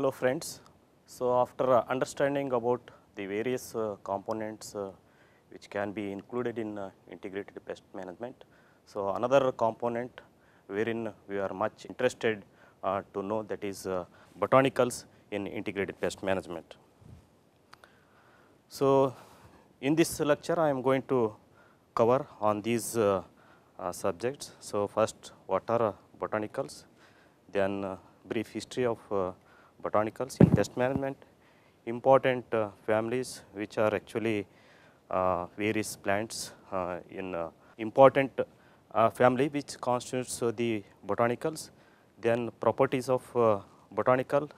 Hello friends. So, after uh, understanding about the various uh, components uh, which can be included in uh, integrated pest management. So, another component wherein we are much interested uh, to know that is uh, botanicals in integrated pest management. So, in this lecture I am going to cover on these subjects. So, first what are botanicals, then brief history of botanicals. In pest management, important uh, families which are actually uh, various plants uh, in uh, important uh, family which constitutes uh, the botanicals, then properties of botanical,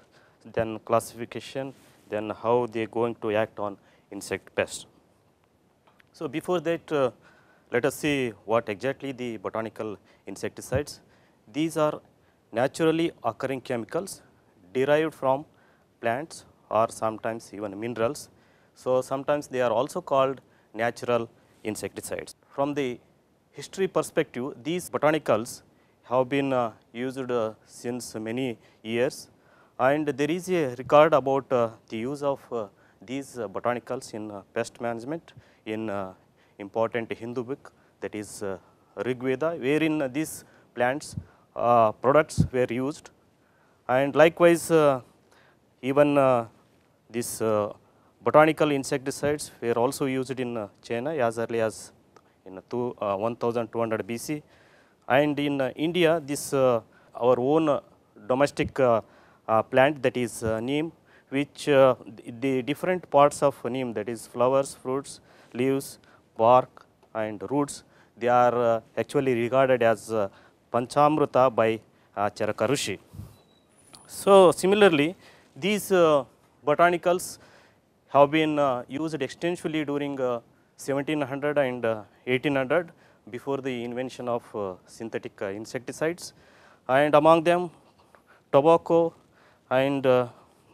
then classification, then how they are going to act on insect pests. So, before that let us see what exactly the botanical insecticides. These are naturally occurring chemicals derived from plants or sometimes even minerals. So, sometimes they are also called natural insecticides. From the history perspective, these botanicals have been uh, used uh, since many years and there is a record about uh, the use of uh, these botanicals in uh, pest management in uh, important Hindu book that is Rig Veda wherein these plants products were used and likewise, uh, even uh, this uh, botanical insecticides were also used in China as early as in two, 1200 BC. And in India, this our own domestic plant that is neem, which the different parts of neem that is flowers, fruits, leaves, bark and roots, they are actually regarded as panchamruta by uh, Rishi. So, similarly these uh, botanicals have been uh, used extensively during 1700 uh, and 1800 before the invention of synthetic insecticides and among them tobacco and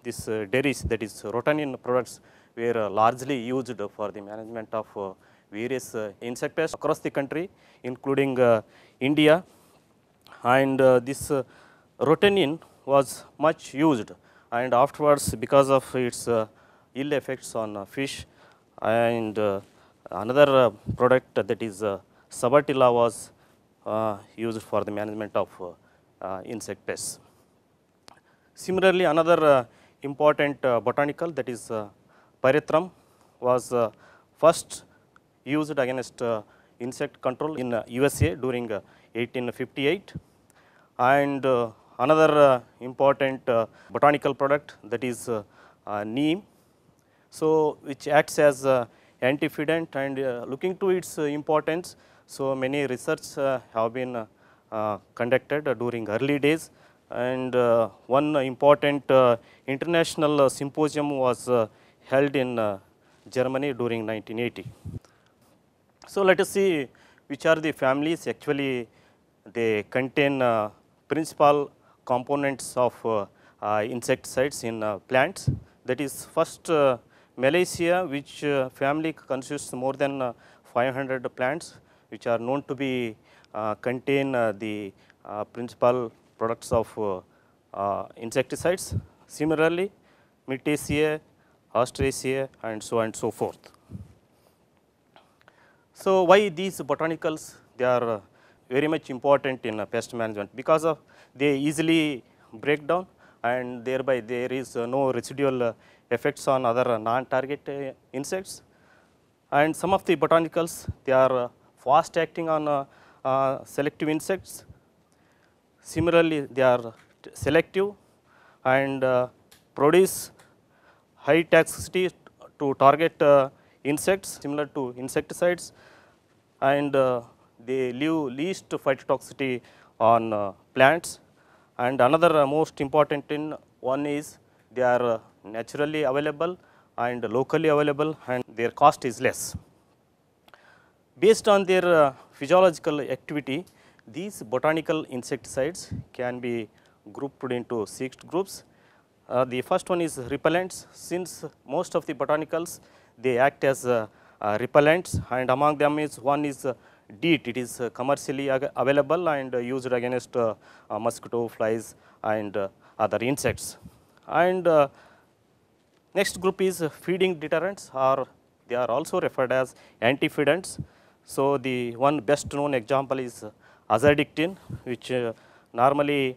this dairies that is rotanin products were largely used for the management of various insect pests across the country including India and this rotanin was much used and afterwards because of its uh, ill effects on uh, fish and uh, another product that is Sabatilla was used for the management of insect pests. Similarly, another important botanical that is pyrethrum was first used against insect control in USA during 1858 and another uh, important uh, botanical product that is uh, neem. So, which acts as antioxidant and looking to its importance. So, many research have been conducted during early days and one important international symposium was held in Germany during 1980. So, let us see which are the families actually they contain uh, principal components of uh, uh, insecticides in uh, plants. That is first Malaysia which family consists more than 500 plants which are known to be contain the principal products of insecticides. Similarly, Myrtaceae, Ostraceae and so on and so forth. So, why these botanicals they are very much important in pest management because of they easily break down and thereby there is uh, no residual uh, effects on other uh, non-target insects. And some of the botanicals, they are fast acting on selective insects. Similarly, they are selective and produce high toxicity to target insects similar to insecticides and they leave least phytotoxicity on uh, plants and another uh, most important in one is they are uh, naturally available and locally available and their cost is less. Based on their uh, physiological activity, these botanical insecticides can be grouped into six groups. Uh, the first one is repellents, since most of the botanicals they act as uh, repellents and among them is one is did, it is uh, commercially available and uh, used against uh, mosquito, flies and other insects. And next group is feeding deterrents or they are also referred as antifeedants. So, the one best known example is azadictin which normally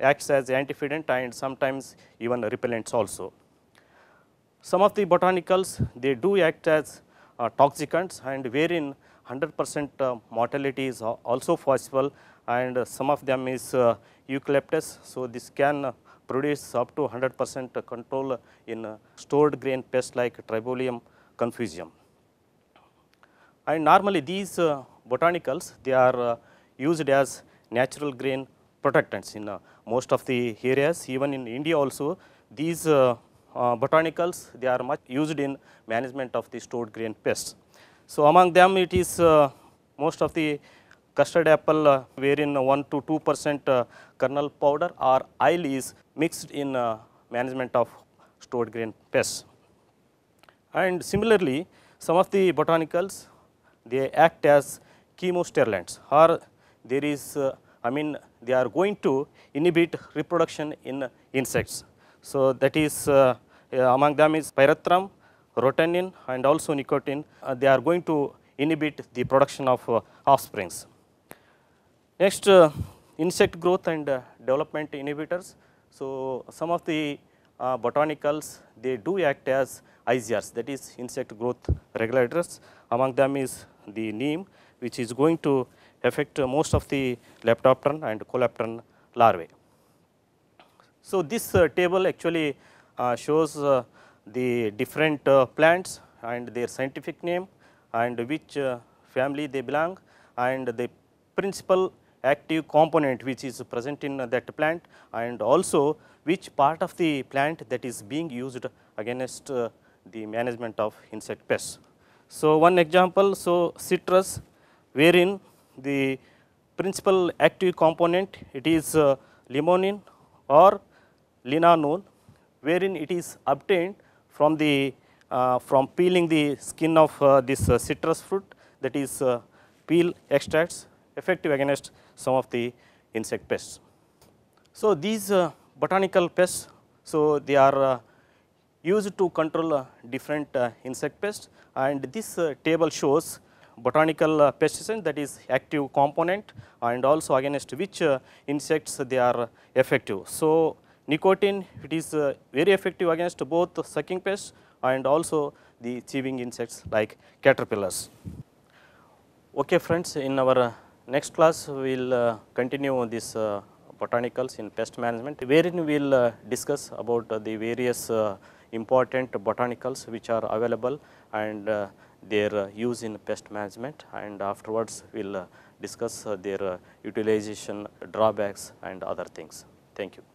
acts as antifeedant and sometimes even repellents also. Some of the botanicals they do act as uh, toxicants and wherein 100 percent uh, mortality is also possible and some of them is uh, eucalyptus. So, this can uh, produce up to 100 percent control in stored grain pests like Tribolium confusium. And normally these botanicals they are used as natural grain protectants in most of the areas even in India also these botanicals they are much used in management of the stored grain pests. So, among them it is uh, most of the custard apple uh, wherein 1 to 2 percent uh, kernel powder or oil is mixed in uh, management of stored grain pests. And similarly, some of the botanicals they act as chemosterilants or there is uh, I mean they are going to inhibit reproduction in insects. So, that is uh, among them is pyrethrum rotanin and also nicotine, uh, they are going to inhibit the production of uh, offsprings. Next, uh, insect growth and uh, development inhibitors. So, some of the uh, botanicals, they do act as IGRs, that is insect growth regulators. Among them is the neem, which is going to affect uh, most of the leptopteran and coleopteran larvae. So, this table actually shows the different uh, plants and their scientific name and which uh, family they belong and the principal active component which is present in that plant and also which part of the plant that is being used against uh, the management of insect pests. So, one example, so citrus wherein the principal active component it is uh, limonin or linanone wherein it is obtained from the uh, from peeling the skin of uh, this uh, citrus fruit that is peel extracts effective against some of the insect pests. So, these botanical pests, so they are used to control different insect pests and this table shows botanical uh, pesticide that is active component and also against which uh, insects they are effective. So, Nicotine, it is uh, very effective against both sucking pests and also the chewing insects like caterpillars. Okay friends, in our uh, next class we will uh, continue this botanicals in pest management wherein we will discuss about the various important botanicals which are available and their use in pest management and afterwards we will discuss their utilization drawbacks and other things. Thank you.